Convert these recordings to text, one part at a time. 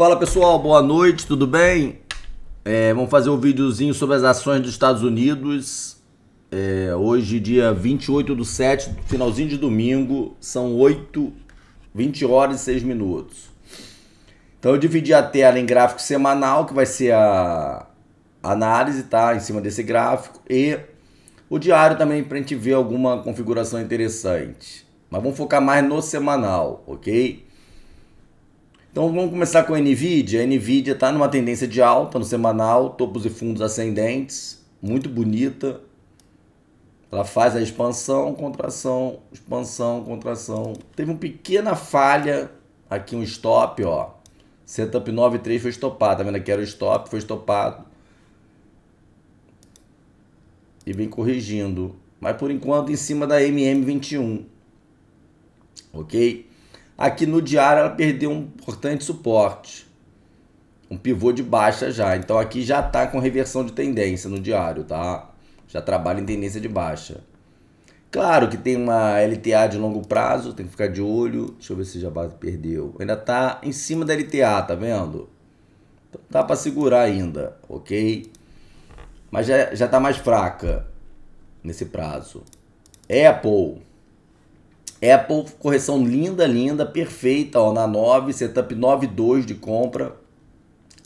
Fala pessoal, boa noite, tudo bem? É, vamos fazer um videozinho sobre as ações dos Estados Unidos. É, hoje, dia 28 do 7, finalzinho de domingo, são 8, 20 horas e 6 minutos. Então eu dividi a tela em gráfico semanal, que vai ser a análise, tá? Em cima desse gráfico. E o diário também para a gente ver alguma configuração interessante. Mas vamos focar mais no semanal, ok? Então vamos começar com a Nvidia. A Nvidia está numa tendência de alta no semanal, topos e fundos ascendentes, muito bonita. Ela faz a expansão, contração, expansão, contração. Teve uma pequena falha aqui, um stop, ó. Setup 9.3 foi estopado, tá vendo aqui era o stop, foi estopado. E vem corrigindo. Mas por enquanto em cima da MM21. OK? Aqui no diário ela perdeu um importante suporte, um pivô de baixa já. Então aqui já está com reversão de tendência no diário, tá? Já trabalha em tendência de baixa. Claro que tem uma LTA de longo prazo, tem que ficar de olho. Deixa eu ver se já perdeu. Ainda está em cima da LTA, tá vendo? Então, dá para segurar ainda, ok? Mas já, já tá mais fraca nesse prazo. Apple Apple, correção linda, linda, perfeita, ó, na 9, setup 9.2 de compra.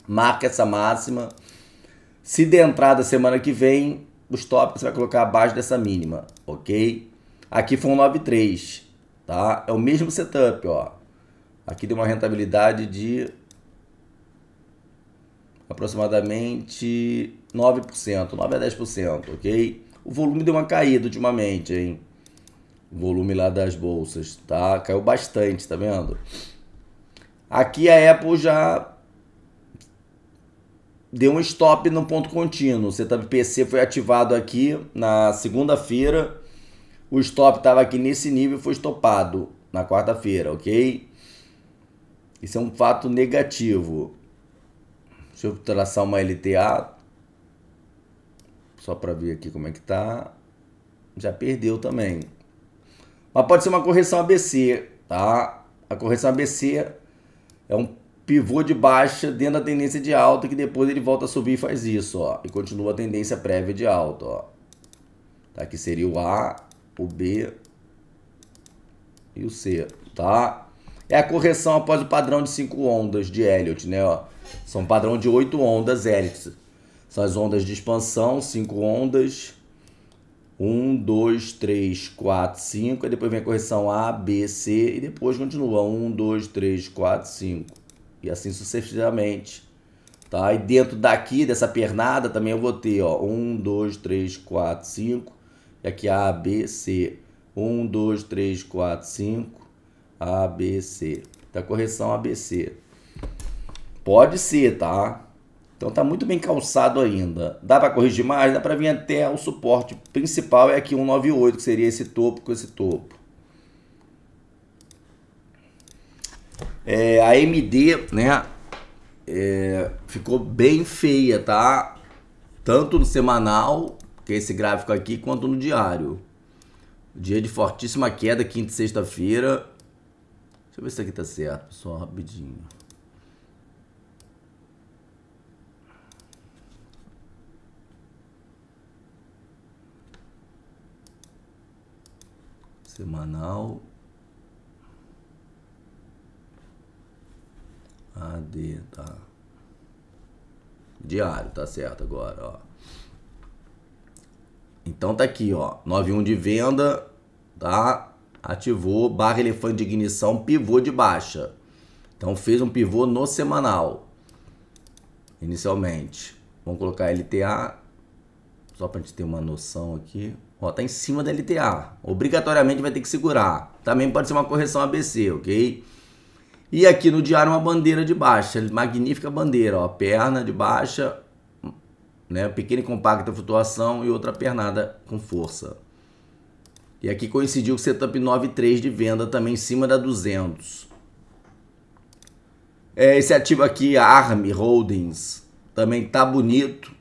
Marca essa máxima. Se der entrada semana que vem, os tops você vai colocar abaixo dessa mínima, ok? Aqui foi um 9.3, tá? É o mesmo setup, ó. Aqui deu uma rentabilidade de aproximadamente 9%, 9 a 10%, ok? O volume deu uma caída ultimamente, hein? O volume lá das bolsas, tá? Caiu bastante, tá vendo? Aqui a Apple já deu um stop no ponto contínuo. O setup PC foi ativado aqui na segunda-feira. O stop estava aqui nesse nível e foi estopado na quarta-feira, ok? Isso é um fato negativo. Deixa eu traçar uma LTA. Só para ver aqui como é que tá. Já perdeu também. Mas pode ser uma correção ABC, tá? A correção ABC é um pivô de baixa dentro da tendência de alta que depois ele volta a subir e faz isso, ó. E continua a tendência prévia de alta, ó. Tá? Que seria o A, o B e o C, tá? É a correção após o padrão de 5 ondas de Elliot, né, ó. São padrão de 8 ondas Elliot. São as ondas de expansão, 5 ondas 1, 2, 3, 4, 5. Aí depois vem a correção A, B, C. E depois continua. 1, 2, 3, 4, 5. E assim sucessivamente. Tá? E dentro daqui, dessa pernada, também eu vou ter ó, 1, 2, 3, 4, 5. E aqui A, B, C. 1, 2, 3, 4, 5. A, B, C. Da correção ABC. Pode ser, tá? Então tá muito bem calçado ainda. Dá para corrigir mais? Dá para vir até o suporte principal, é aqui 198, que seria esse topo com esse topo. É, a AMD, né, é, ficou bem feia, tá? Tanto no semanal, que é esse gráfico aqui, quanto no diário. Dia de fortíssima queda, quinta e sexta-feira. Deixa eu ver se aqui tá certo, pessoal, rapidinho. semanal AD, tá? Diário, tá certo agora, ó. Então tá aqui, ó, 91 de venda, tá? Ativou barra elefante de ignição, pivô de baixa. Então fez um pivô no semanal. Inicialmente. Vamos colocar LTA só para a gente ter uma noção aqui. Está em cima da LTA. Obrigatoriamente vai ter que segurar. Também pode ser uma correção ABC, ok? E aqui no diário uma bandeira de baixa. Magnífica bandeira, ó. Perna de baixa, né? Pequena e compacta flutuação e outra pernada com força. E aqui coincidiu com o setup 9.3 de venda também em cima da 200. É, esse ativo aqui, Arm Holdings, também tá bonito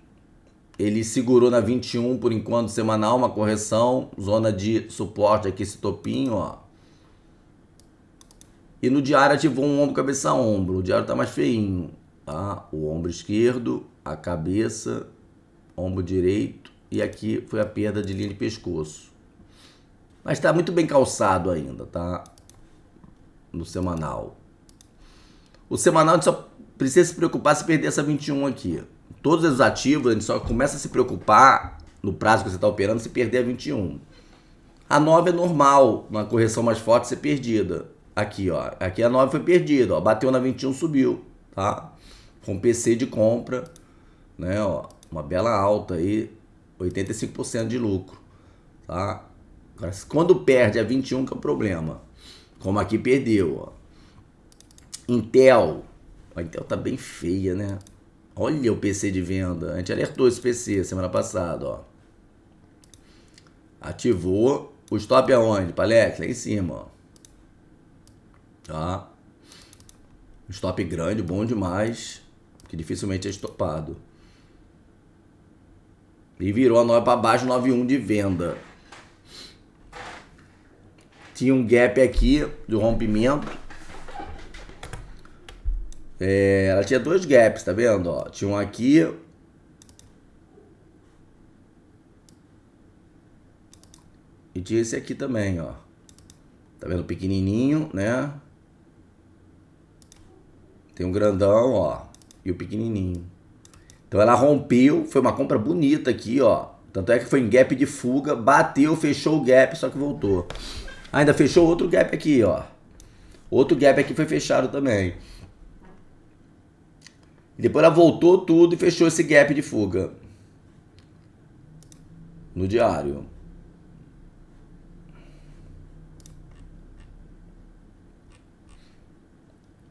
ele segurou na 21 por enquanto semanal, uma correção, zona de suporte aqui, esse topinho, ó. E no diário ativou um ombro, cabeça, ombro. O diário tá mais feinho, tá? O ombro esquerdo, a cabeça, ombro direito e aqui foi a perda de linha de pescoço. Mas tá muito bem calçado ainda, tá? No semanal. O semanal a gente só precisa se preocupar se perder essa 21 aqui, todos esses ativos, a gente só começa a se preocupar no prazo que você está operando se perder a 21. A 9 é normal, uma correção mais forte ser perdida. Aqui, ó. Aqui a 9 foi perdida, ó. Bateu na 21, subiu, tá? Com PC de compra, né, ó. Uma bela alta aí, 85% de lucro, tá? quando perde a 21 que é o problema. Como aqui perdeu, ó. Intel. A Intel tá bem feia, né? Olha o PC de venda. A gente alertou esse PC semana passada, ó. Ativou. O stop aonde, Palex? Lá em cima, ó. Tá? Stop grande, bom demais. Que dificilmente é estopado. E virou a 9 para baixo, 9,1 de venda. Tinha um gap aqui do rompimento é, ela tinha dois gaps, tá vendo? Ó, tinha um aqui. E tinha esse aqui também, ó. Tá vendo? Pequenininho, né? Tem um grandão, ó. E o pequenininho. Então ela rompeu. Foi uma compra bonita aqui, ó. Tanto é que foi em gap de fuga. Bateu, fechou o gap, só que voltou. Ainda fechou outro gap aqui, ó. Outro gap aqui foi fechado também. E depois ela voltou tudo e fechou esse gap de fuga. No diário.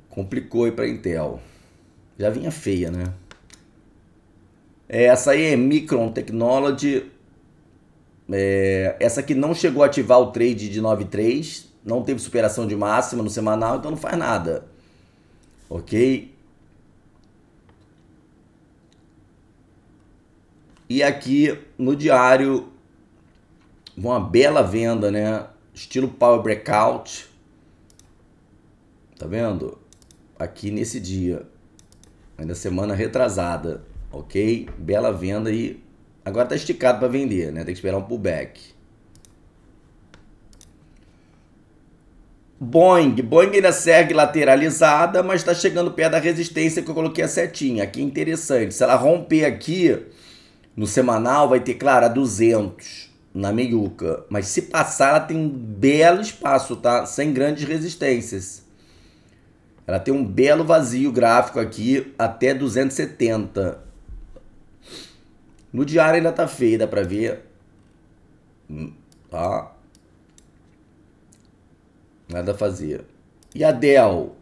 Complicou aí para Intel. Já vinha feia, né? É, essa aí é Micron Technology. É, essa aqui não chegou a ativar o trade de 9.3. Não teve superação de máxima no semanal, então não faz nada. Ok? E aqui no diário, uma bela venda, né? Estilo Power Breakout. Tá vendo? Aqui nesse dia. Ainda semana retrasada, ok? Bela venda e agora tá esticado para vender, né? Tem que esperar um pullback. Boeing. Boeing ainda segue lateralizada, mas está chegando perto da resistência que eu coloquei a setinha. Aqui é interessante. Se ela romper aqui, no semanal vai ter, claro, a 200 na meiuca. Mas se passar, ela tem um belo espaço, tá? Sem grandes resistências. Ela tem um belo vazio gráfico aqui até 270. No diário ainda tá feio, dá pra ver. Hum, tá? Nada a fazer. E a Dell?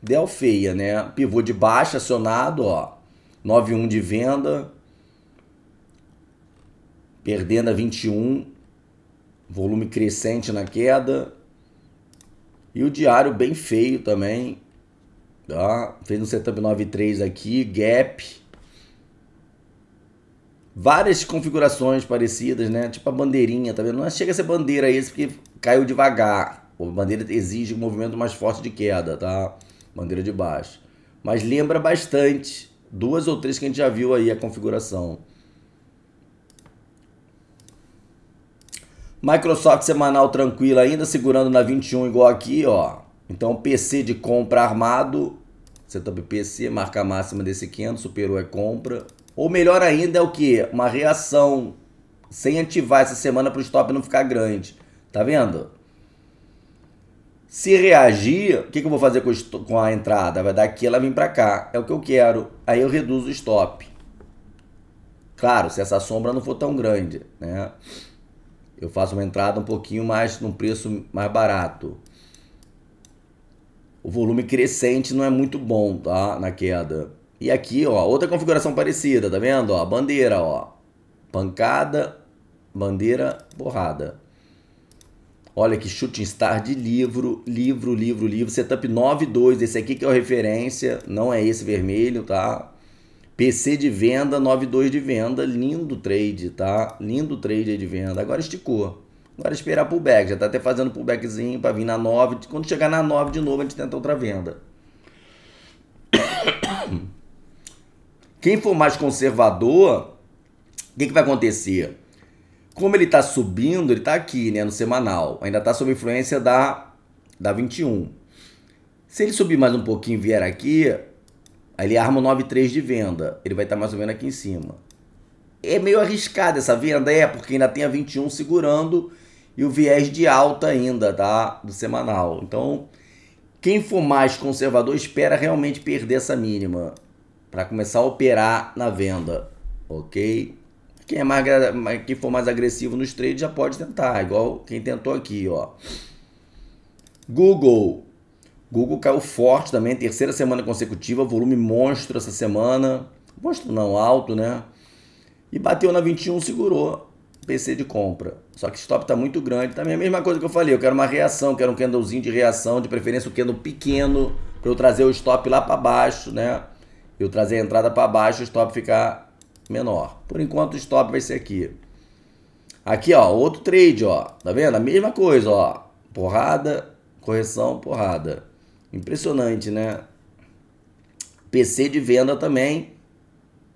Dell feia, né? Pivô de baixa acionado, ó. 9,1 de venda perdendo a 21, volume crescente na queda. E o diário bem feio também, tá? Fez um setup 93 aqui, gap. Várias configurações parecidas, né? Tipo a bandeirinha, tá vendo? Não chega a ser bandeira esse porque caiu devagar. A bandeira exige um movimento mais forte de queda, tá? Bandeira de baixo. Mas lembra bastante. Duas ou três que a gente já viu aí a configuração. Microsoft semanal tranquila ainda, segurando na 21 igual aqui, ó. Então PC de compra armado, setup PC, marca máxima desse 500, superou é compra. Ou melhor ainda é o que? Uma reação sem ativar essa semana para o stop não ficar grande. Tá vendo? Se reagir, o que, que eu vou fazer com, com a entrada? Vai daqui ela vem para cá. É o que eu quero. Aí eu reduzo o stop. Claro, se essa sombra não for tão grande, né? Eu faço uma entrada um pouquinho mais, num preço mais barato. O volume crescente não é muito bom, tá? Na queda. E aqui, ó, outra configuração parecida, tá vendo? Ó, bandeira, ó. Pancada, bandeira, borrada. Olha que shooting star de livro, livro, livro, livro. Setup 9.2, esse aqui que é a referência, não é esse vermelho, tá? PC de venda, 92 de venda, lindo trade, tá? Lindo trade de venda. Agora esticou. Agora esperar pullback, já tá até fazendo pullbackzinho para vir na 9. Quando chegar na 9 de novo, a gente tenta outra venda. Quem for mais conservador, o que, que vai acontecer? Como ele está subindo, ele está aqui, né, no semanal. Ainda está sob influência da, da 21. Se ele subir mais um pouquinho e vier aqui, Aí ele arma o 9,3 de venda. Ele vai estar tá mais ou menos aqui em cima. É meio arriscada essa venda, é, porque ainda tem a 21 segurando e o viés de alta ainda, tá? Do semanal. Então, quem for mais conservador espera realmente perder essa mínima para começar a operar na venda, ok? Quem, é mais, quem for mais agressivo nos trades já pode tentar, igual quem tentou aqui, ó. Google Google caiu forte também, terceira semana consecutiva, volume monstro essa semana. Monstro não, alto, né? E bateu na 21, segurou. PC de compra. Só que stop está muito grande. Também é a mesma coisa que eu falei. Eu quero uma reação, quero um candlezinho de reação, de preferência um candle pequeno, para eu trazer o stop lá para baixo, né? Eu trazer a entrada para baixo, o stop ficar menor. Por enquanto, o stop vai ser aqui. Aqui, ó, outro trade, ó. Tá vendo? A mesma coisa, ó. Porrada, correção, porrada. Impressionante, né? PC de venda também,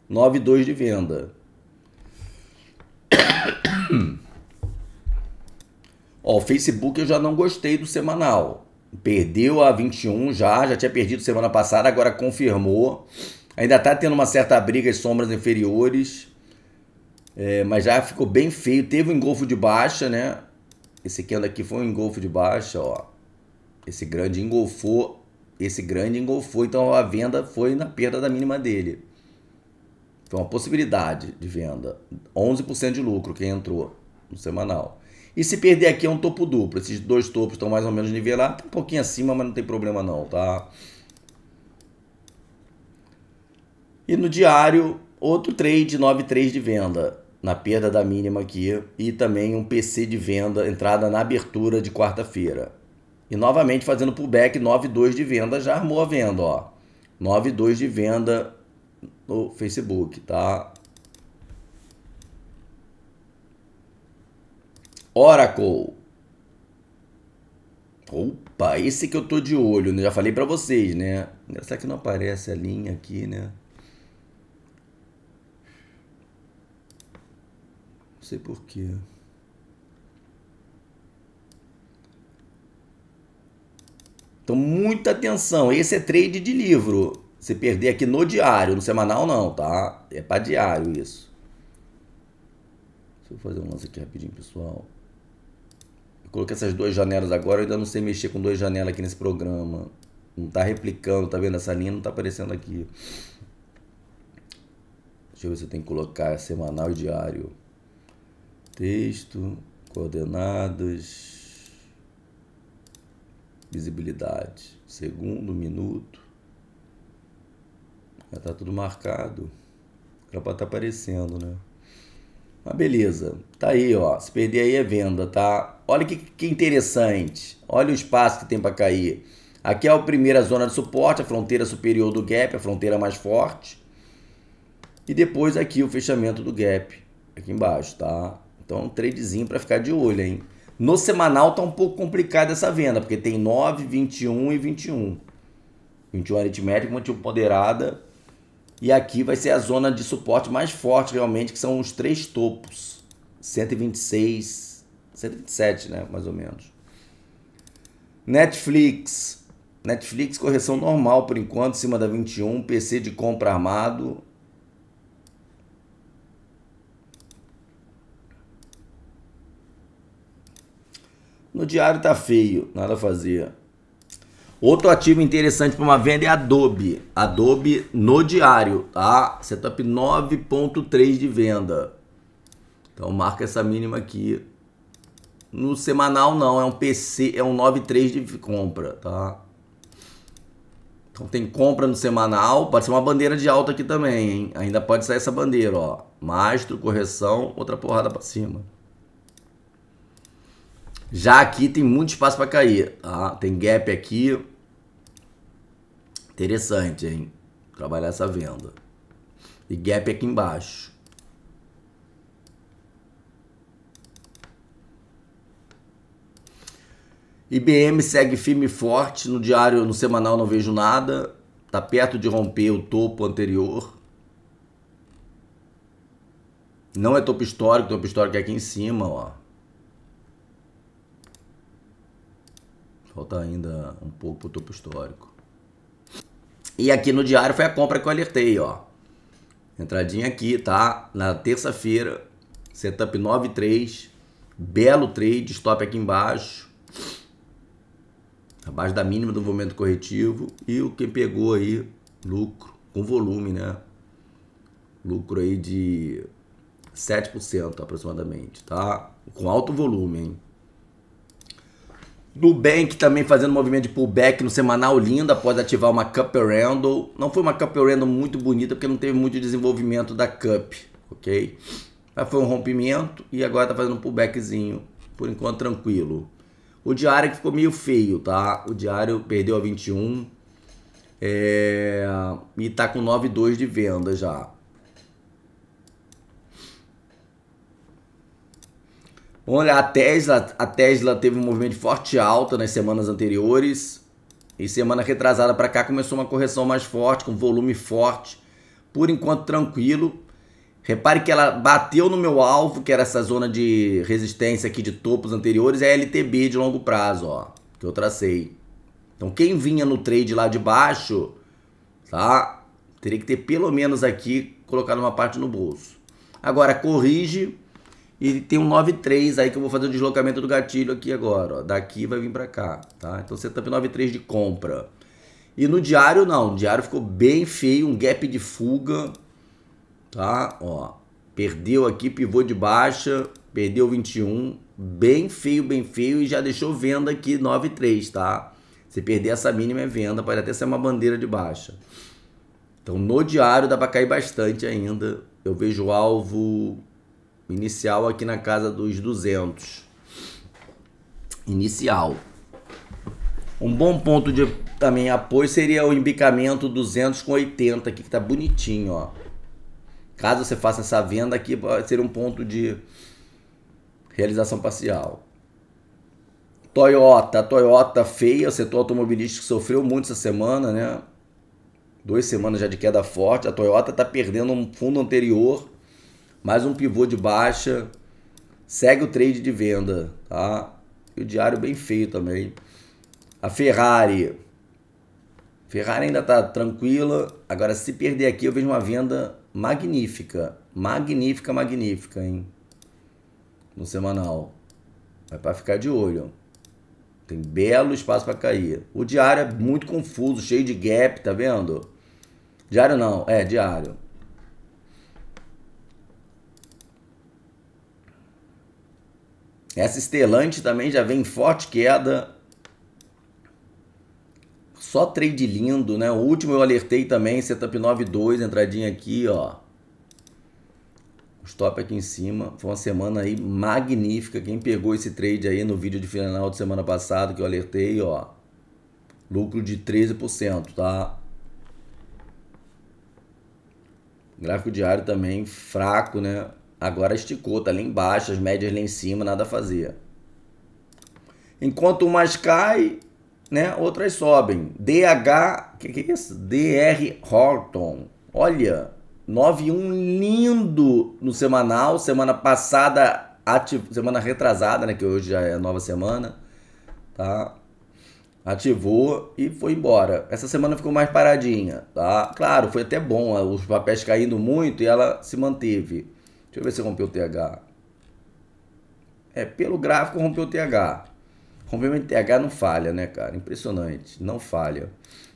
9,2 de venda. Ó, o Facebook eu já não gostei do semanal. Perdeu a 21 já, já tinha perdido semana passada, agora confirmou. Ainda tá tendo uma certa briga as sombras inferiores. É, mas já ficou bem feio. Teve um engolfo de baixa, né? Esse aqui, aqui foi um engolfo de baixa, ó. Esse grande engolfou, esse grande engolfou, então a venda foi na perda da mínima dele. Foi uma possibilidade de venda. 11% de lucro que entrou no semanal. E se perder aqui é um topo duplo. Esses dois topos estão mais ou menos nivelados. Tá um pouquinho acima, mas não tem problema não, tá? E no diário, outro trade, 9,3 de venda. Na perda da mínima aqui. E também um PC de venda, entrada na abertura de quarta-feira. E novamente fazendo pullback 9,2 de venda, já armou a venda, ó. 9,2 de venda no Facebook, tá? Oracle. Opa, esse que eu tô de olho, né? Já falei para vocês, né? Será que não aparece a linha aqui, né? Não sei porquê. Então, muita atenção. Esse é trade de livro. você perder aqui no diário, no semanal não, tá? É para diário isso. Deixa eu fazer um lance aqui rapidinho, pessoal. Eu coloquei essas duas janelas agora, eu ainda não sei mexer com duas janelas aqui nesse programa. Não tá replicando, tá vendo? Essa linha não tá aparecendo aqui. Deixa eu ver se eu tenho que colocar semanal e diário. Texto, coordenadas visibilidade, segundo, minuto. Já tá tudo marcado. Já pode estar tá aparecendo, né? Mas beleza, tá aí, ó. Se perder aí é venda, tá? Olha que, que interessante. Olha o espaço que tem para cair. Aqui é a primeira zona de suporte, a fronteira superior do gap, a fronteira mais forte. E depois aqui o fechamento do gap, aqui embaixo, tá? Então, um tradezinho para ficar de olho, hein? No semanal tá um pouco complicado essa venda, porque tem 9, 21 e 21. 21 aritmética, múltiplo ponderada. E aqui vai ser a zona de suporte mais forte realmente, que são os três topos. 126, 127, né, mais ou menos. Netflix. Netflix correção normal por enquanto, em cima da 21, PC de compra armado, No diário tá feio, nada a fazer. Outro ativo interessante para uma venda é Adobe. Adobe no diário, tá? Setup 9.3 de venda. Então marca essa mínima aqui. No semanal não, é um PC, é um 9.3 de compra, tá? Então tem compra no semanal, pode ser uma bandeira de alta aqui também, hein? Ainda pode sair essa bandeira, ó. Mastro, correção, outra porrada para cima. Já aqui tem muito espaço para cair. Ah, tem gap aqui. Interessante, hein? Trabalhar essa venda. E gap aqui embaixo. IBM segue firme e forte. No diário, no semanal, não vejo nada. Tá perto de romper o topo anterior. Não é topo histórico, topo histórico é aqui em cima, ó. Falta ainda um pouco pro topo histórico. E aqui no diário foi a compra que eu alertei, ó. Entradinha aqui, tá? Na terça-feira, setup 9.3, belo trade, stop aqui embaixo. Abaixo da mínima do movimento corretivo e o que pegou aí lucro com volume, né? Lucro aí de 7% aproximadamente, tá? Com alto volume, hein? Nubank também fazendo movimento de pullback no semanal lindo após ativar uma Cup Randall. Não foi uma Cup Randall muito bonita porque não teve muito desenvolvimento da Cup, ok? Mas foi um rompimento e agora tá fazendo um pullbackzinho, por enquanto tranquilo. O diário que ficou meio feio, tá? O diário perdeu a 21 é... e tá com 9,2 de venda já. Olha, a Tesla, a Tesla teve um movimento forte alta nas semanas anteriores. E semana retrasada para cá começou uma correção mais forte, com volume forte, por enquanto tranquilo. Repare que ela bateu no meu alvo, que era essa zona de resistência aqui de topos anteriores, é LTB de longo prazo, ó, que eu tracei. Então quem vinha no trade lá de baixo, tá? Teria que ter pelo menos aqui colocado uma parte no bolso. Agora corrige e tem um 9.3 aí que eu vou fazer o deslocamento do gatilho aqui agora. Ó. Daqui vai vir para cá, tá? Então setup 9.3 de compra. E no diário não, o diário ficou bem feio, um gap de fuga, tá? Ó, perdeu aqui, pivô de baixa, perdeu 21, bem feio, bem feio e já deixou venda aqui 9.3, tá? Se perder essa mínima é venda, pode até ser uma bandeira de baixa. Então no diário dá para cair bastante ainda. Eu vejo o alvo Inicial aqui na casa dos 200. Inicial. Um bom ponto de também apoio seria o embicamento 200 com 80 aqui, que tá bonitinho, ó. Caso você faça essa venda aqui, ser um ponto de realização parcial. Toyota, Toyota feia, o setor automobilístico sofreu muito essa semana, né? Duas semanas já de queda forte, a Toyota tá perdendo um fundo anterior mais um pivô de baixa. Segue o trade de venda, tá? E o diário bem feio também. A Ferrari. Ferrari ainda tá tranquila. Agora, se perder aqui, eu vejo uma venda magnífica. Magnífica, magnífica, hein? No semanal. vai para ficar de olho. Tem belo espaço para cair. O diário é muito confuso, cheio de gap, tá vendo? Diário não, é diário. Essa Estelante também já vem forte queda. Só trade lindo, né? O último eu alertei também, setup 9.2, entradinha aqui, ó. Stop aqui em cima. Foi uma semana aí magnífica. Quem pegou esse trade aí no vídeo de final de semana passado que eu alertei, ó. Lucro de 13%, tá? Gráfico diário também fraco, né? Agora esticou, tá ali embaixo, as médias lá em cima, nada a fazer. Enquanto umas caem, né, outras sobem. DH, que que é isso? DR Horton. Olha, 9-1 lindo no semanal, semana passada, ativ... semana retrasada, né, que hoje já é nova semana, tá? Ativou e foi embora. Essa semana ficou mais paradinha, tá? Claro, foi até bom, os papéis caindo muito e ela se manteve. Deixa eu ver se rompeu o TH. É, pelo gráfico rompeu o TH. Rompimento de TH não falha, né, cara? Impressionante, não falha.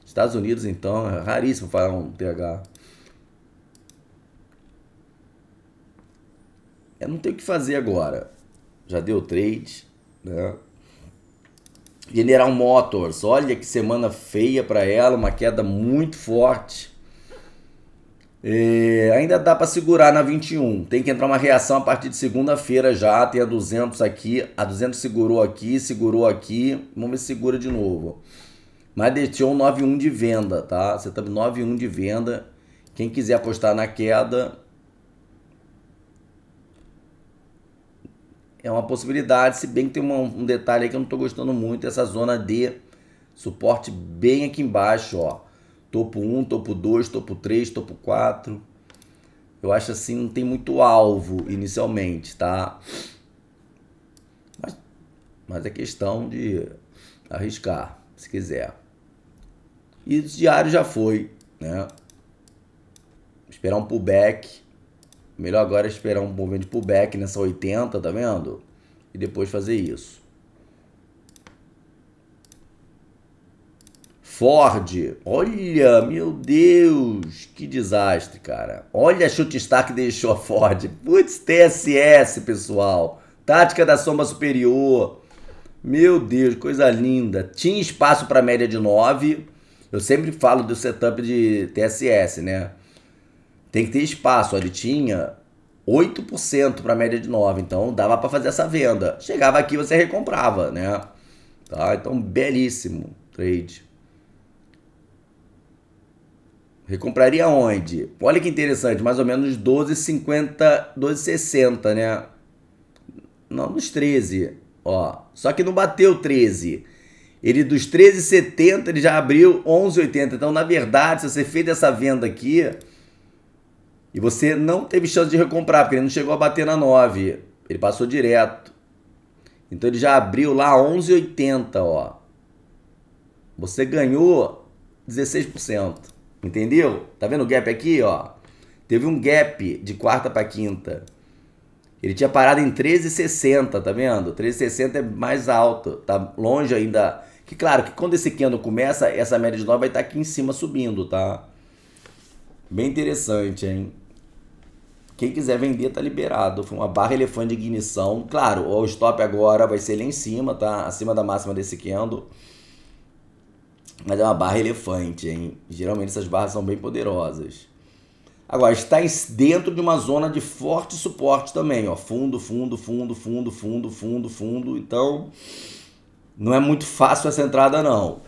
Estados Unidos, então, é raríssimo para um TH. Eu não tenho o que fazer agora. Já deu trade, né? General Motors, olha que semana feia para ela, uma queda muito forte. É, ainda dá para segurar na 21. Tem que entrar uma reação a partir de segunda-feira já. Tem a 200 aqui. A 200 segurou aqui, segurou aqui. Vamos ver se segura de novo. Mas deixou um 9,1 de venda, tá? Você tá 9,1 de venda. Quem quiser apostar na queda. É uma possibilidade, se bem que tem uma, um detalhe aí que eu não tô gostando muito. Essa zona de suporte bem aqui embaixo, ó topo 1, topo 2, topo 3, topo 4. Eu acho assim, não tem muito alvo inicialmente, tá? Mas, mas é questão de arriscar, se quiser. E o diário já foi, né? Esperar um pullback. Melhor agora é esperar um movimento de pullback nessa 80, tá vendo? E depois fazer isso. Ford, olha, meu Deus, que desastre, cara. Olha a star que deixou a Ford. Putz, TSS, pessoal. Tática da soma superior. Meu Deus, coisa linda. Tinha espaço para média de 9. Eu sempre falo do setup de TSS, né? Tem que ter espaço. Ele tinha 8% para média de 9, então dava para fazer essa venda. Chegava aqui, você recomprava, né? Tá? Então, belíssimo trade. Recompraria onde? Olha que interessante, mais ou menos 12,50, 12,60, né? Não, nos 13, ó. Só que não bateu 13. Ele dos 13,70 ele já abriu 11,80. Então, na verdade, se você fez essa venda aqui e você não teve chance de recomprar, porque ele não chegou a bater na 9, ele passou direto. Então ele já abriu lá 11,80, ó. Você ganhou 16%. Entendeu? Tá vendo o gap aqui, ó? Teve um gap de quarta para quinta. Ele tinha parado em 13,60, tá vendo? 13,60 é mais alto, tá longe ainda. Que claro, que quando esse candle começa, essa média de 9 vai estar tá aqui em cima subindo, tá? Bem interessante, hein? Quem quiser vender tá liberado. Foi uma barra elefante de ignição. Claro, o stop agora vai ser lá em cima, tá? Acima da máxima desse candle. Mas é uma barra elefante, hein? Geralmente essas barras são bem poderosas. Agora, está dentro de uma zona de forte suporte também, ó. Fundo, fundo, fundo, fundo, fundo, fundo, fundo. Então, não é muito fácil essa entrada, não.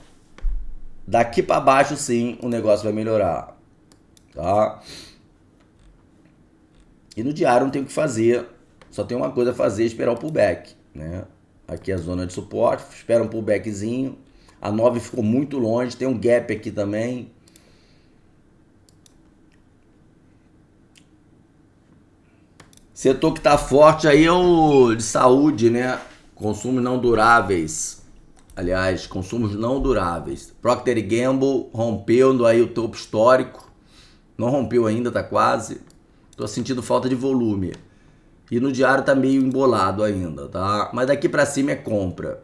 Daqui para baixo, sim, o negócio vai melhorar. Tá? E no diário não tem o que fazer. Só tem uma coisa a fazer, esperar o pullback, né? Aqui é a zona de suporte, espera um pullbackzinho. A 9 ficou muito longe, tem um gap aqui também. Setor que está forte aí é o de saúde, né? Consumos não duráveis. Aliás, consumos não duráveis. Procter Gamble rompeu aí o topo histórico. Não rompeu ainda, tá quase. Tô sentindo falta de volume. E no diário tá meio embolado ainda, tá? Mas daqui para cima é compra.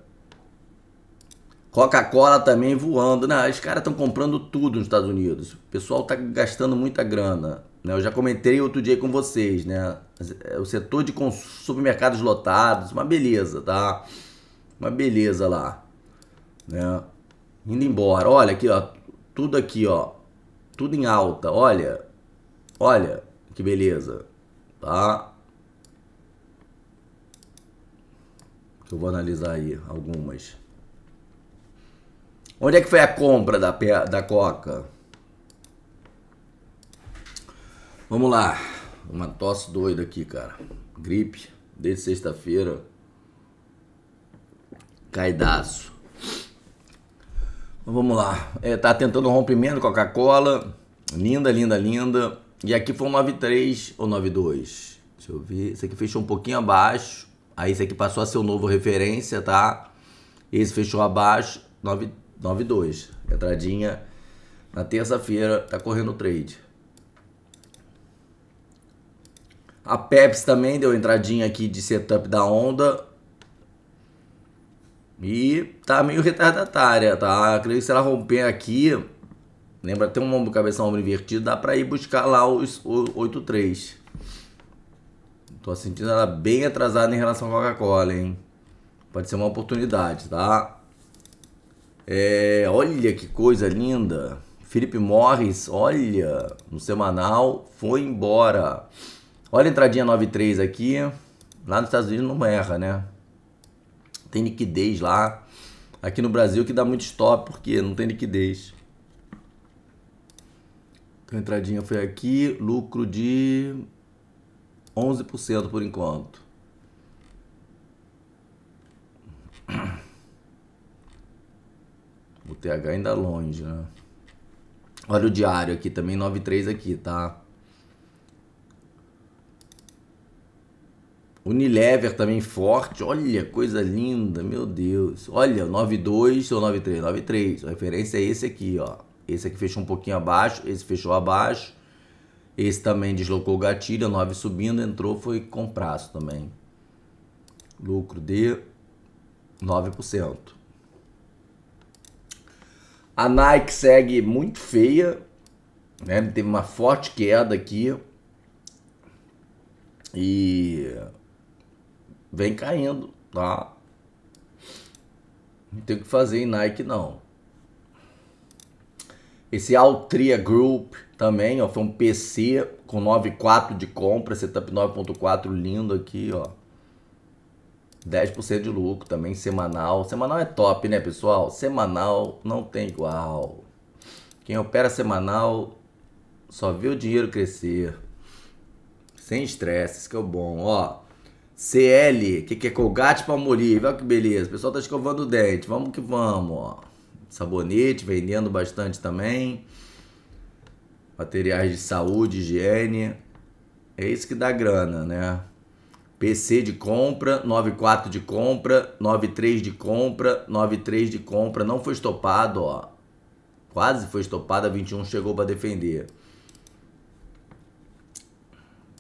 Coca-Cola também voando. né? os caras estão comprando tudo nos Estados Unidos. O pessoal está gastando muita grana. Né? Eu já comentei outro dia com vocês, né? O setor de supermercados lotados, uma beleza, tá? Uma beleza lá. Né? Indo embora. Olha aqui, ó. Tudo aqui, ó. Tudo em alta. Olha. Olha que beleza. Tá? Eu vou analisar aí algumas. Onde é que foi a compra da, da Coca? Vamos lá. Uma tosse doida aqui, cara. Gripe, desde sexta-feira. Caidaço. Então, vamos lá. É, tá tentando um rompimento Coca-Cola. Linda, linda, linda. E aqui foi um 93 ou 92. Deixa eu ver. Esse aqui fechou um pouquinho abaixo. Aí esse aqui passou a ser o novo referência, tá? Esse fechou abaixo. 9, 9,2. Entradinha na terça-feira, tá correndo trade. A Pepsi também deu entradinha aqui de setup da onda. E tá meio retardatária, tá? Acredito que se ela romper aqui, lembra, tem um ombro cabeça ombro invertido, dá pra ir buscar lá os 8,3. Tô sentindo ela bem atrasada em relação à Coca-Cola, hein? Pode ser uma oportunidade, tá? É, olha que coisa linda. Felipe Morris, olha, no semanal foi embora. Olha a entradinha 93 aqui. Lá nos Estados Unidos não erra, né? Tem liquidez lá. Aqui no Brasil que dá muito stop porque não tem liquidez. Então a entradinha foi aqui, lucro de 11% por enquanto. O TH ainda longe, né? Olha o diário aqui também, 93 aqui, tá? Unilever também forte. Olha, coisa linda, meu Deus. Olha, 92 ou 93, 93. A referência é esse aqui, ó. Esse aqui fechou um pouquinho abaixo, esse fechou abaixo. Esse também deslocou o gatilho, 9 subindo, entrou, foi prazo também. Lucro de 9%. A Nike segue muito feia, né? Teve uma forte queda aqui. E vem caindo, tá? Não tem o que fazer em Nike não. Esse Altria Group também, ó, foi um PC com 9.4 de compra, setup 9.4 lindo aqui, ó. 10% de lucro também semanal. Semanal é top, né, pessoal? Semanal não tem igual. Quem opera semanal só vê o dinheiro crescer. Sem estresse, isso que é o bom, ó. CL, que, que é Colgate Palmolive, olha que beleza. O pessoal tá escovando o dente, vamos que vamos, ó. Sabonete vendendo bastante também. Materiais de saúde, higiene. É isso que dá grana, né? PC de compra, 94 de compra, 93 de compra, 93 de compra, não foi estopado, ó. Quase foi estopado a 21 chegou para defender.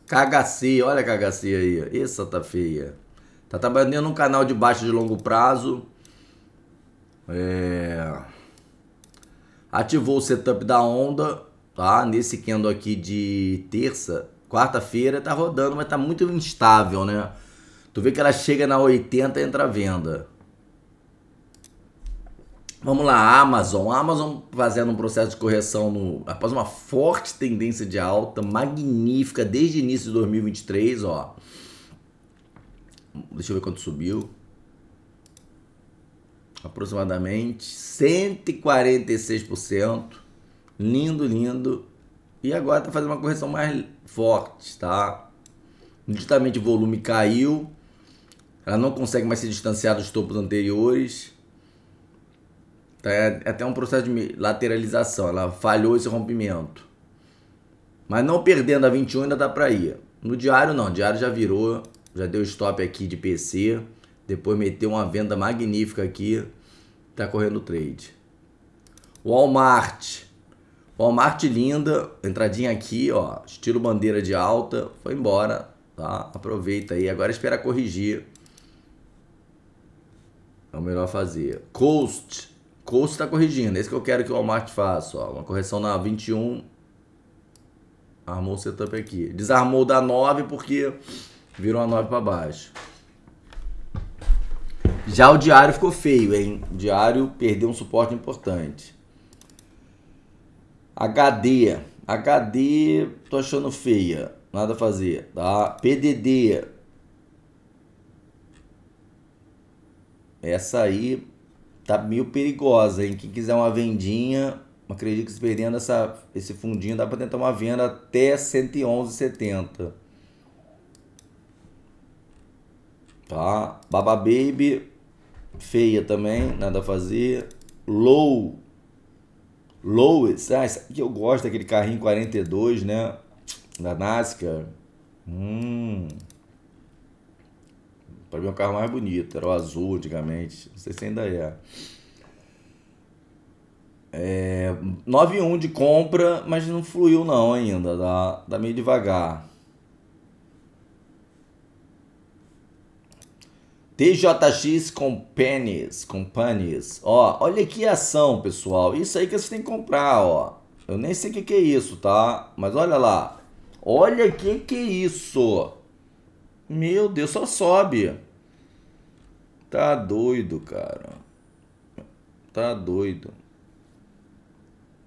KHC, olha a KHC aí, essa tá feia. Tá trabalhando num canal de baixa de longo prazo. É... Ativou o setup da onda, tá? Nesse candle aqui de terça, Quarta-feira tá rodando, mas tá muito instável, né? Tu vê que ela chega na 80 e entra a venda. Vamos lá, Amazon. A Amazon fazendo um processo de correção no, após uma forte tendência de alta, magnífica, desde o início de 2023, ó. Deixa eu ver quanto subiu. Aproximadamente 146%. Lindo, lindo. E agora tá fazendo uma correção mais forte, tá? Justamente o volume caiu. Ela não consegue mais se distanciar dos topos anteriores. Tá? É, é até um processo de lateralização. Ela falhou esse rompimento. Mas não perdendo a 21 ainda dá para ir. No diário não, o diário já virou, já deu stop aqui de PC, depois meteu uma venda magnífica aqui, tá correndo trade. Walmart Walmart linda, entradinha aqui, ó, estilo bandeira de alta, foi embora, tá? Aproveita aí, agora espera corrigir. É o melhor fazer. Coast, Coast está corrigindo, é isso que eu quero que o Walmart faça, ó, uma correção na 21. Armou o setup aqui. Desarmou da 9 porque virou a 9 para baixo. Já o diário ficou feio, hein? O diário perdeu um suporte importante. HD. HD, tô achando feia. Nada a fazer, tá? PDD. Essa aí tá meio perigosa, hein? Quem quiser uma vendinha, acredito que se perdendo essa, esse fundinho, dá para tentar uma venda até 111,70. Tá? Baba Baby, feia também, nada a fazer. Low, Lois, ah, isso aqui eu gosto daquele carrinho 42, né? Da NASCAR. Hum. Pra mim é o carro mais bonito, era o azul antigamente. Não sei se ainda é. é 9.1 de compra, mas não fluiu não ainda, dá, dá meio devagar. TJX Companies, companies. Ó, olha que ação, pessoal. Isso aí que você tem que comprar, ó. Eu nem sei o que, que é isso, tá? Mas olha lá. Olha o que, que é isso. Meu Deus, só sobe. Tá doido, cara. Tá doido.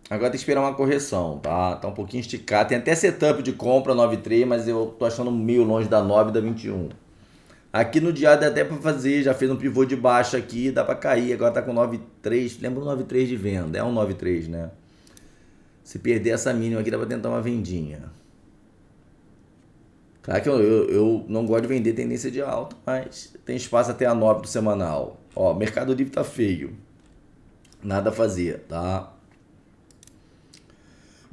Agora tem que esperar uma correção, tá? Tá um pouquinho esticado. Tem até setup de compra 9.3, mas eu tô achando meio longe da 9 da 21. Aqui no diário dá até para fazer, já fez um pivô de baixo aqui, dá para cair. Agora tá com 9,3. Lembra o 9,3 de venda? É um 9,3, né? Se perder essa mínima aqui, dá para tentar uma vendinha. Claro que eu, eu, eu, não gosto de vender tendência de alta, mas tem espaço até a 9 do semanal. Ó, mercado livre tá feio. Nada a fazer, tá?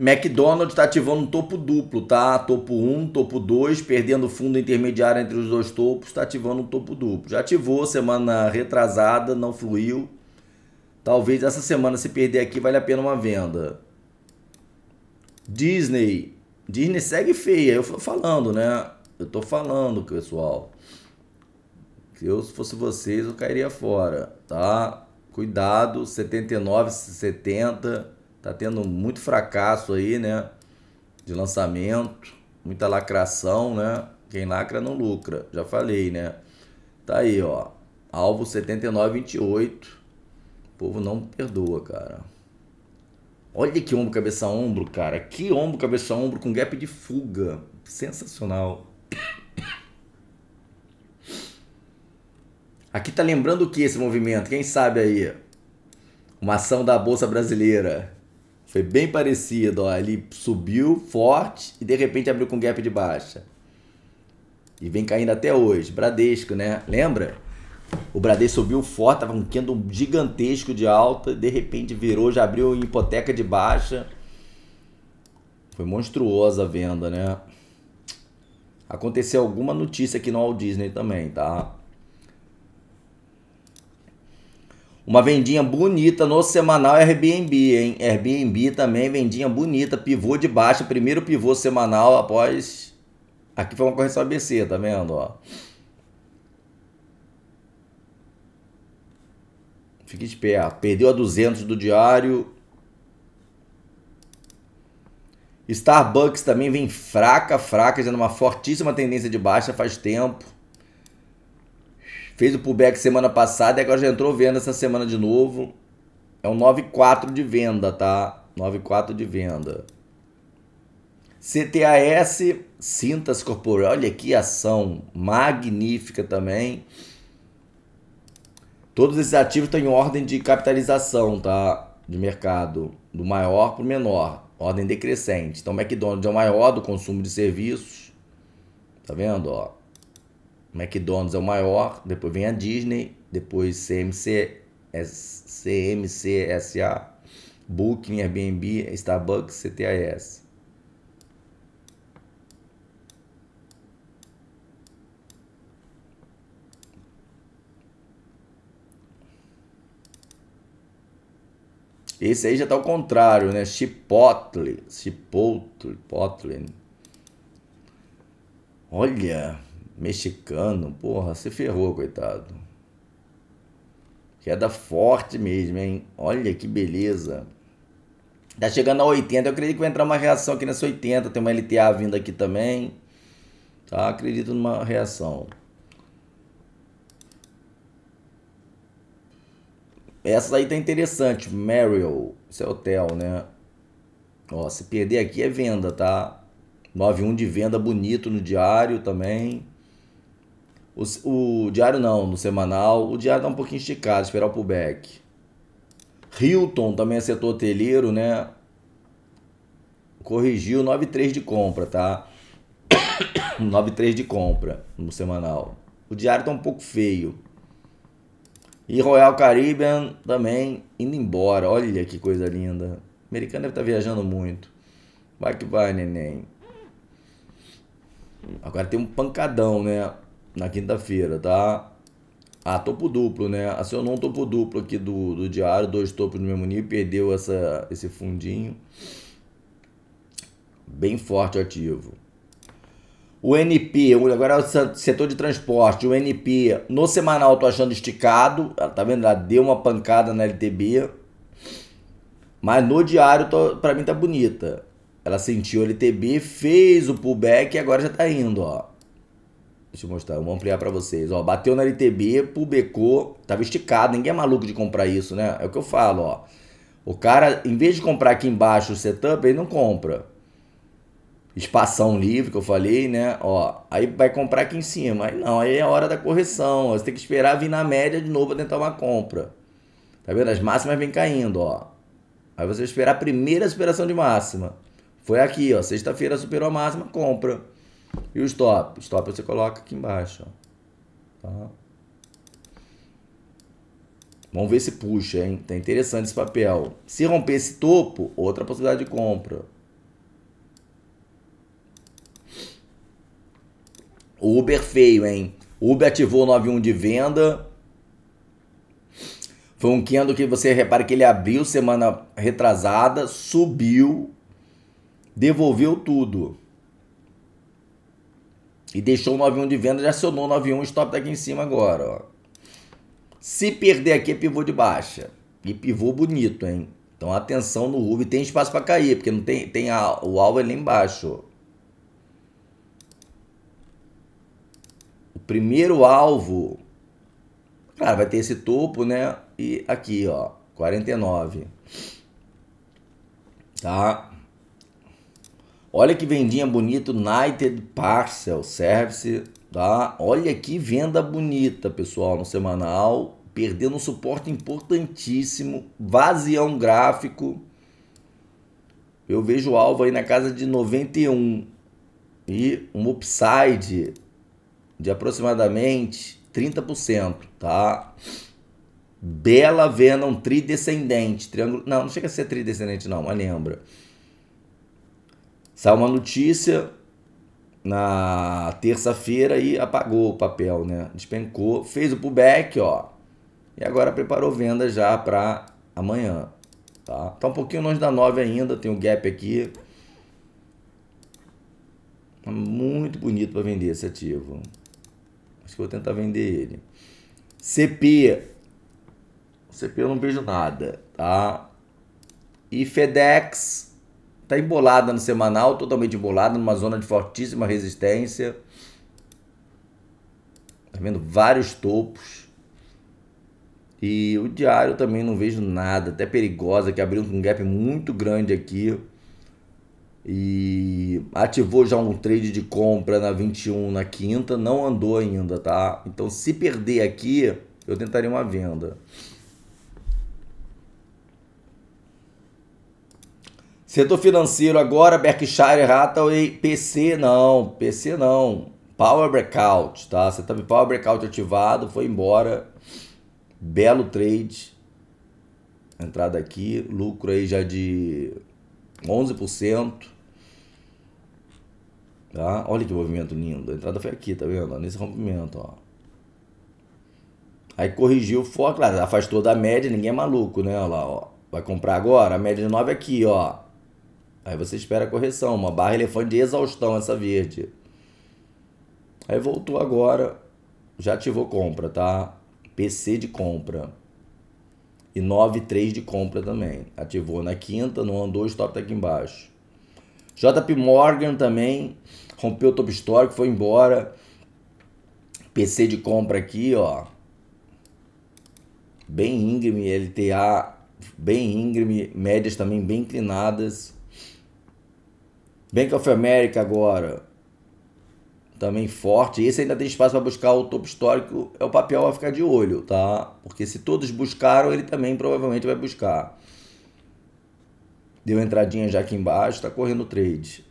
McDonald's está ativando um topo duplo, tá? Topo 1, topo 2, perdendo fundo intermediário entre os dois topos, está ativando um topo duplo. Já ativou semana retrasada, não fluiu. Talvez essa semana, se perder aqui, vale a pena uma venda. Disney. Disney segue feia. Eu tô falando, né? Eu tô falando, pessoal. Se eu fosse vocês, eu cairia fora, tá? Cuidado, 79, 70 Tá tendo muito fracasso aí, né? De lançamento, muita lacração, né? Quem lacra não lucra, já falei, né? Tá aí, ó. Alvo 7928. O povo não perdoa, cara. Olha que ombro, cabeça, ombro, cara. Que ombro, cabeça, ombro com gap de fuga. Sensacional. Aqui tá lembrando o que esse movimento? Quem sabe aí? Uma ação da Bolsa Brasileira. Foi bem parecido, ó. Ele subiu forte e de repente abriu com gap de baixa. E vem caindo até hoje. Bradesco, né? Lembra? O Bradesco subiu forte, tava um candle gigantesco de alta, de repente virou, já abriu hipoteca de baixa. Foi monstruosa a venda, né? Aconteceu alguma notícia aqui no Walt Disney também, tá? Uma vendinha bonita no semanal Airbnb, hein? Airbnb também, vendinha bonita, pivô de baixa, primeiro pivô semanal após. Aqui foi uma correção ABC, tá vendo? Ó. Fique esperto. Perdeu a 200 do diário. Starbucks também vem fraca, fraca, já numa fortíssima tendência de baixa faz tempo. Fez o pullback semana passada e agora já entrou venda essa semana de novo. É um 9,4 de venda, tá? 9,4 de venda. CTAS, cintas corporais. Olha que ação magnífica também. Todos esses ativos estão em ordem de capitalização, tá? De mercado, do maior para o menor, ordem decrescente. Então, McDonald's é o maior do consumo de serviços, tá vendo? Ó, McDonald's é o maior, depois vem a Disney, depois CMC, CMCSA, é Booking, Airbnb, Starbucks, CTAS. Esse aí já tá ao contrário, né? Chipotle, Chipotle, Potlin. Olha, Mexicano, porra, se ferrou, coitado. Queda forte mesmo, hein? Olha que beleza. Tá chegando a 80. Eu acredito que vai entrar uma reação aqui nessa 80. Tem uma LTA vindo aqui também. Tá? Acredito numa reação. Essa aí tá interessante. Merrill. Isso é hotel, né? Ó, se perder aqui é venda, tá? 9.1 de venda bonito no diário também. O, o diário não, no semanal. O diário tá um pouquinho esticado, esperar o pullback. Hilton também é setor hoteleiro, né? Corrigiu 9,3 de compra, tá? 9,3 de compra no semanal. O diário tá um pouco feio. E Royal Caribbean também indo embora. Olha que coisa linda. O americano deve estar tá viajando muito. Vai que vai, neném. Agora tem um pancadão, né? na quinta-feira, tá? Ah, topo duplo, né? Acionou assim, um topo duplo aqui do, do diário, dois topos no mesmo nível, perdeu essa, esse fundinho. Bem forte o ativo. O NP, agora é o setor de transporte, o NP no semanal tô achando esticado, ah, tá vendo? Ela deu uma pancada na LTB, mas no diário tô, pra mim tá bonita. Ela sentiu a LTB, fez o pullback e agora já tá indo, ó. Deixa eu mostrar, eu vou ampliar para vocês. Ó, bateu na LTB, pubecou, tava esticado, ninguém é maluco de comprar isso, né? É o que eu falo, ó. O cara, em vez de comprar aqui embaixo o setup, ele não compra. Espação livre, que eu falei, né? Ó, aí vai comprar aqui em cima. Aí não, aí é a hora da correção. Ó. Você tem que esperar vir na média de novo pra tentar uma compra. Tá vendo? As máximas vêm caindo, ó. Aí você vai esperar a primeira superação de máxima. Foi aqui, ó. Sexta-feira superou a máxima, compra. E o stop? Stop você coloca aqui embaixo. Tá? Vamos ver se puxa, hein? Tá interessante esse papel. Se romper esse topo, outra possibilidade de compra. O Uber feio, hein? Uber ativou 91 de venda. Foi um candle que você repara que ele abriu semana retrasada, subiu, devolveu tudo. E deixou o 91 de venda, já acionou o 91, stop tá aqui em cima agora, ó. Se perder aqui é pivô de baixa. E pivô bonito, hein? Então atenção no Ruby, tem espaço para cair, porque não tem, tem a, o alvo ali embaixo. O primeiro alvo, cara vai ter esse topo, né? E aqui, ó, 49. Tá? Olha que vendinha bonita, United Parcel Service, tá? Olha que venda bonita, pessoal, no semanal, perdendo um suporte importantíssimo, vazião gráfico. Eu vejo o alvo aí na casa de 91 e um upside de aproximadamente 30%, tá? Bela venda, um tridescendente, triângulo, não, não chega a ser tridescendente não, mas lembra. Saiu uma notícia na terça-feira e apagou o papel, né? Despencou, fez o pullback, ó. E agora preparou venda já para amanhã, tá? Tá um pouquinho longe da 9 ainda, tem um gap aqui. Tá muito bonito para vender esse ativo. Acho que vou tentar vender ele. CP. CP eu não vejo nada, tá? E FedEx tá embolada no semanal, totalmente embolada, numa zona de fortíssima resistência. Tá vendo vários topos. E o diário também não vejo nada, até perigosa, que abriu um gap muito grande aqui. E ativou já um trade de compra na 21 na quinta, não andou ainda, tá? Então se perder aqui, eu tentaria uma venda. Setor financeiro agora, Berkshire Hathaway, PC não, PC não. Power Breakout, tá? Você tava tá- Power Breakout ativado, foi embora. Belo trade. Entrada aqui, lucro aí já de 11%. Tá? Olha que movimento lindo. A entrada foi aqui, tá vendo? Nesse rompimento, ó. Aí corrigiu fora, claro, afastou da média, ninguém é maluco, né? Olha lá, ó. Vai comprar agora? A média de 9 aqui, ó. Aí você espera a correção, uma barra elefante de exaustão essa verde. Aí voltou agora, já ativou compra, tá? PC de compra. E 9,3 de compra também. Ativou na quinta, não andou, stop tá aqui embaixo. JP Morgan também rompeu o top histórico, foi embora. PC de compra aqui, ó. Bem íngreme, LTA bem íngreme, médias também bem inclinadas. Bank of America agora, também forte. Esse ainda tem espaço para buscar o topo histórico, é o papel a ficar de olho, tá? Porque se todos buscaram, ele também provavelmente vai buscar. Deu entradinha já aqui embaixo, está correndo trade.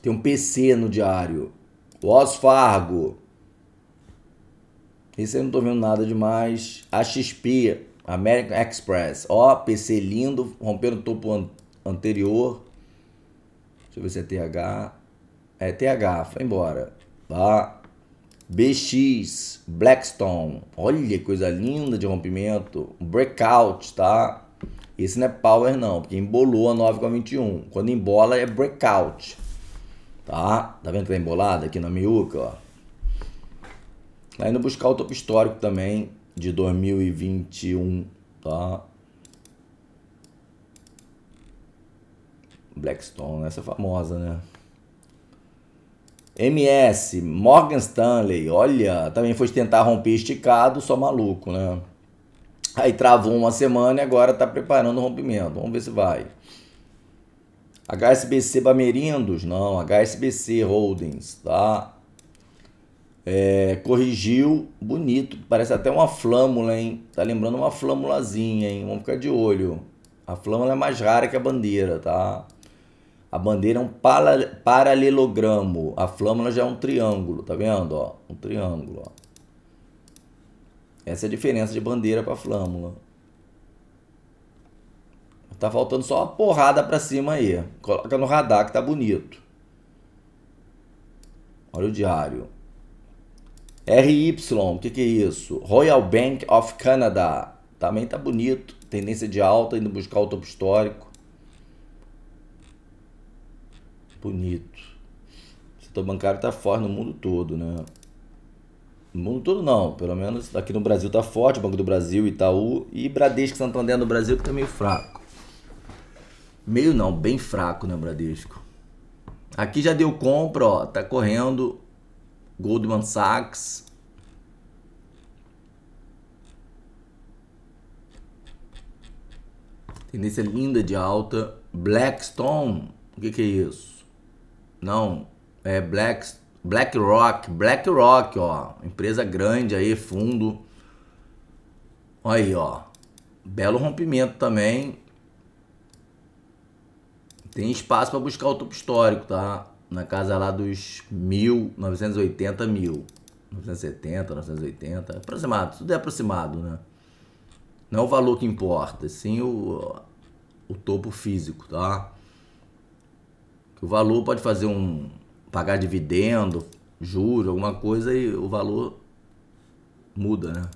Tem um PC no diário. Os Fargo. Esse eu não tô vendo nada demais. A XP, American Express. Ó, PC lindo, rompendo o topo anterior. Deixa eu ver se é TH. É TH, foi embora. Tá? BX, Blackstone. Olha que coisa linda de rompimento. Breakout, tá? Esse não é power não, porque embolou a 9 com a 21. Quando embola é breakout. Tá? Tá vendo que tá embolada aqui na miúca, ó? Tá indo buscar o topo histórico também de 2021, tá? Blackstone, essa é famosa, né? MS, Morgan Stanley, olha, também foi tentar romper esticado, só maluco, né? Aí travou uma semana e agora tá preparando o rompimento. Vamos ver se vai. HSBC Bamerindos, não, HSBC Holdings, tá? É, corrigiu, bonito, parece até uma flâmula, hein? Tá lembrando uma flâmulazinha, hein? Vamos ficar de olho. A flâmula é mais rara que a bandeira, tá? A bandeira é um paralelogramo. A flâmula já é um triângulo, tá vendo? Ó, um triângulo. Ó. Essa é a diferença de bandeira para flâmula. Tá faltando só uma porrada para cima aí. Coloca no radar que tá bonito. Olha o diário. RY, o que, que é isso? Royal Bank of Canada. Também tá bonito. Tendência de alta, indo buscar o topo histórico. bonito. O setor bancário está forte no mundo todo, né? No mundo todo não, pelo menos aqui no Brasil está forte, Banco do Brasil, Itaú e Bradesco Santander no Brasil que está meio fraco. Meio não, bem fraco, né, Bradesco? Aqui já deu compra, ó, tá correndo Goldman Sachs. Tendência linda de alta. Blackstone, o que, que é isso? Não, é Black, BlackRock, BlackRock, ó. Empresa grande aí, fundo. Aí, ó. Belo rompimento também. Tem espaço para buscar o topo histórico, tá? Na casa lá dos 1980 mil. 970, 980, aproximado, tudo é aproximado, né? Não é o valor que importa, sim o, o topo físico, tá? Que o valor pode fazer um. pagar dividendo, juro, alguma coisa e o valor muda, né?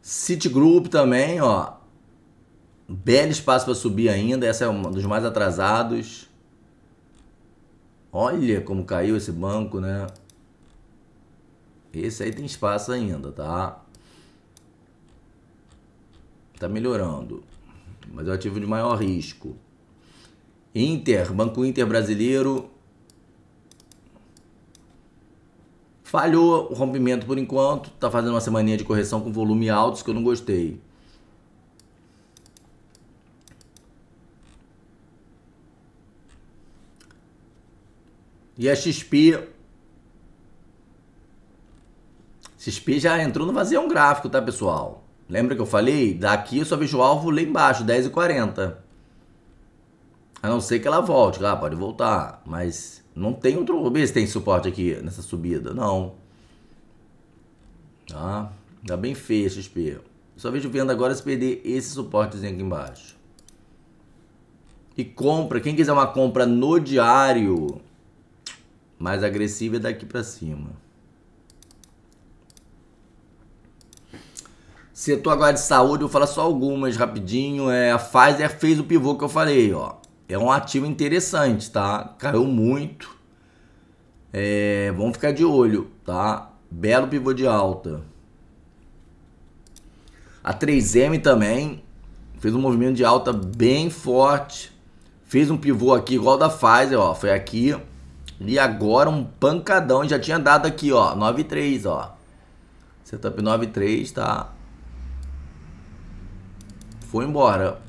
Citigroup também, ó. Belo espaço para subir ainda. Essa é um dos mais atrasados. Olha como caiu esse banco, né? Esse aí tem espaço ainda, tá? Tá melhorando. Mas é um ativo de maior risco. Inter, Banco Inter brasileiro. Falhou o rompimento por enquanto. Tá fazendo uma semaninha de correção com volume altos que eu não gostei. E a XP. XP já entrou no vazio é um gráfico, tá, pessoal? Lembra que eu falei? Daqui eu só vejo o alvo lá embaixo, 10 e 40 a não ser que ela volte, ah, pode voltar, mas não tem outro vê se tem suporte aqui nessa subida, não. Tá? Tá bem feio XP. Só vejo venda agora se perder esse suportezinho aqui embaixo. E compra, quem quiser uma compra no diário, mais agressiva é daqui para cima. Setor agora de saúde, eu vou falar só algumas rapidinho. É, a Pfizer fez o pivô que eu falei, ó é um ativo interessante, tá? Caiu muito. É, vamos ficar de olho, tá? Belo pivô de alta. A 3M também fez um movimento de alta bem forte. Fez um pivô aqui igual da Pfizer, ó. Foi aqui. E agora um pancadão. Já tinha dado aqui, ó. 9,3, ó. Setup 9,3, tá? Foi embora.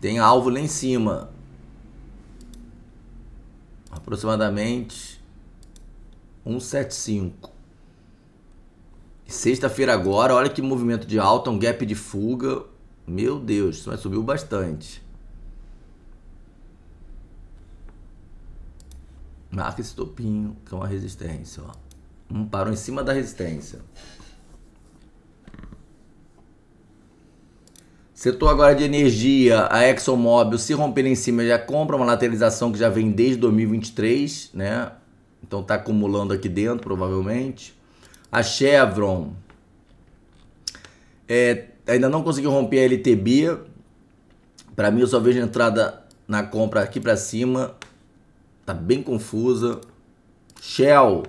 Tem alvo lá em cima. Aproximadamente 175. Sexta-feira agora, olha que movimento de alta, um gap de fuga. Meu Deus, mas subiu bastante. Marca esse topinho, que é uma resistência, ó. Um parou em cima da resistência. Setor agora de energia, a ExxonMobil se romper em cima já compra uma lateralização que já vem desde 2023, né? Então tá acumulando aqui dentro, provavelmente. A Chevron é, ainda não conseguiu romper a LTB. Para mim eu só vejo a entrada na compra aqui para cima. Tá bem confusa. Shell.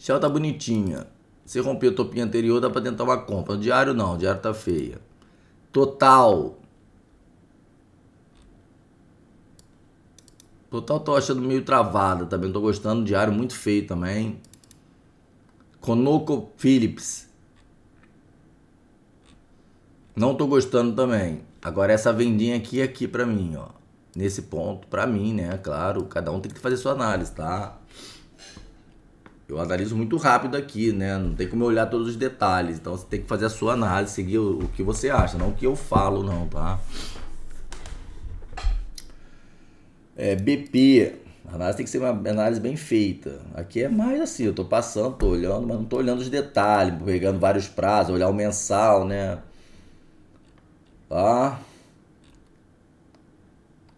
Shell tá bonitinha. Se romper o topinho anterior, dá para tentar uma compra. O diário não, o diário tá feia. Total. Total tô achando meio travada também. tô gostando. Diário muito feio também. Conoco Phillips. Não tô gostando também. Agora essa vendinha aqui é aqui para mim, ó. Nesse ponto, para mim, né? Claro, cada um tem que fazer sua análise, tá? eu analiso muito rápido aqui, né? Não tem como eu olhar todos os detalhes. Então você tem que fazer a sua análise, seguir o, o que você acha, não o que eu falo, não, tá? É, BP. A análise tem que ser uma análise bem feita. Aqui é mais assim, eu tô passando, tô olhando, mas não tô olhando os detalhes, pegando vários prazos, olhar o mensal, né? Tá?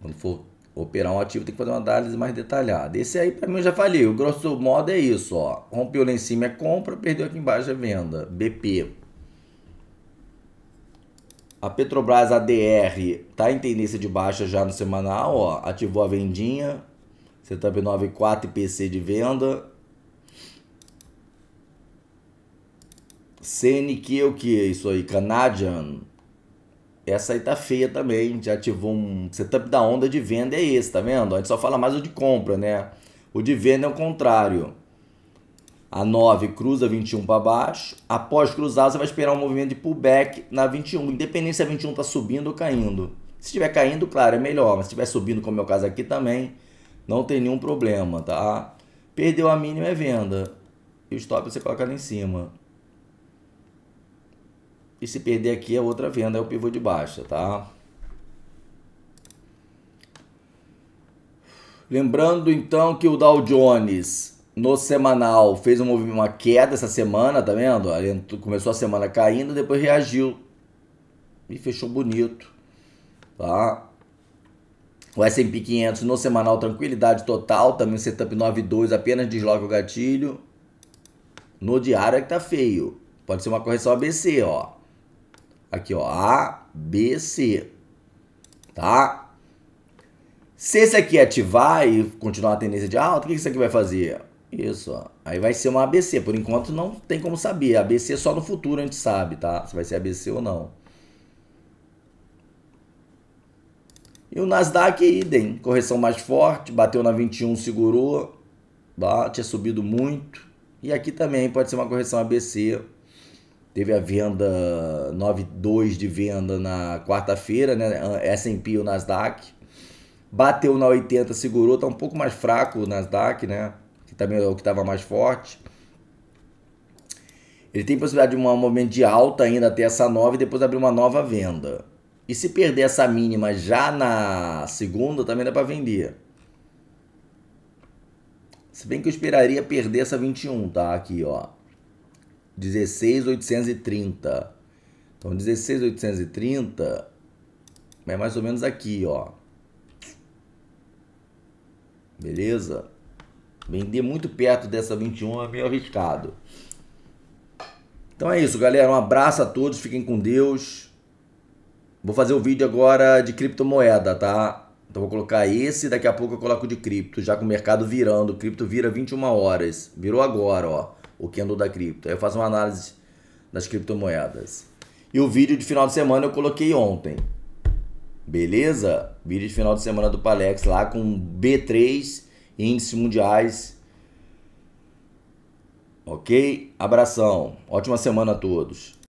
Quando for operar um ativo tem que fazer uma análise mais detalhada. Esse aí para mim eu já falei, o grosso modo é isso, ó. Rompeu lá em cima é compra, perdeu aqui embaixo é venda. BP. A Petrobras ADR tá em tendência de baixa já no semanal, ó. Ativou a vendinha. Setup 94 pc de venda. CNQ é o que é isso aí? Canadian essa aí tá feia também, já ativou um setup da onda de venda, é esse, tá vendo? A gente só fala mais o de compra, né? O de venda é o contrário. A 9 cruza 21 para baixo. Após cruzar, você vai esperar um movimento de pullback na 21, independente se a 21 tá subindo ou caindo. Se estiver caindo, claro, é melhor. Mas se estiver subindo, como é o caso aqui também, não tem nenhum problema, tá? Perdeu a mínima é venda. E o stop você coloca lá em cima. E se perder aqui é outra venda, é o pivô de baixa, tá? Lembrando então que o Dow Jones no semanal fez uma queda essa semana, tá vendo? Ele começou a semana caindo, depois reagiu e fechou bonito, tá? O S&P 500 no semanal tranquilidade total, também setup 92 apenas desloca o gatilho. No diário é que tá feio. Pode ser uma correção ABC, ó. Aqui, ó, A, B, C, tá? Se esse aqui ativar e continuar a tendência de alta, o que isso aqui vai fazer? Isso, ó. Aí vai ser uma ABC. Por enquanto não tem como saber. ABC é só no futuro a gente sabe, tá? Se vai ser ABC ou não. E o Nasdaq é idem. Correção mais forte. Bateu na 21, segurou. Tá? Tinha subido muito. E aqui também pode ser uma correção ABC teve a venda 9,2 de venda na quarta-feira, né? S&P ou Nasdaq. Bateu na 80, segurou, tá um pouco mais fraco o Nasdaq, né? Que também é o que estava mais forte. Ele tem possibilidade de um momento de alta ainda até essa 9 e depois abrir uma nova venda. E se perder essa mínima já na segunda, também dá para vender. Se bem que eu esperaria perder essa 21, tá? Aqui, ó. 16,830. Então, 16,830 é mais ou menos aqui, ó. Beleza? Vender muito perto dessa 21 é meio arriscado. Então é isso, galera. Um abraço a todos. Fiquem com Deus. Vou fazer o vídeo agora de criptomoeda, tá? Então vou colocar esse, daqui a pouco eu coloco de cripto, já com o mercado virando. O cripto vira 21 horas. Virou agora, ó o candle da cripto. Aí eu faço uma análise das criptomoedas. E o vídeo de final de semana eu coloquei ontem. Beleza? Vídeo de final de semana do Palex lá com B3, índices mundiais. Ok? Abração. Ótima semana a todos.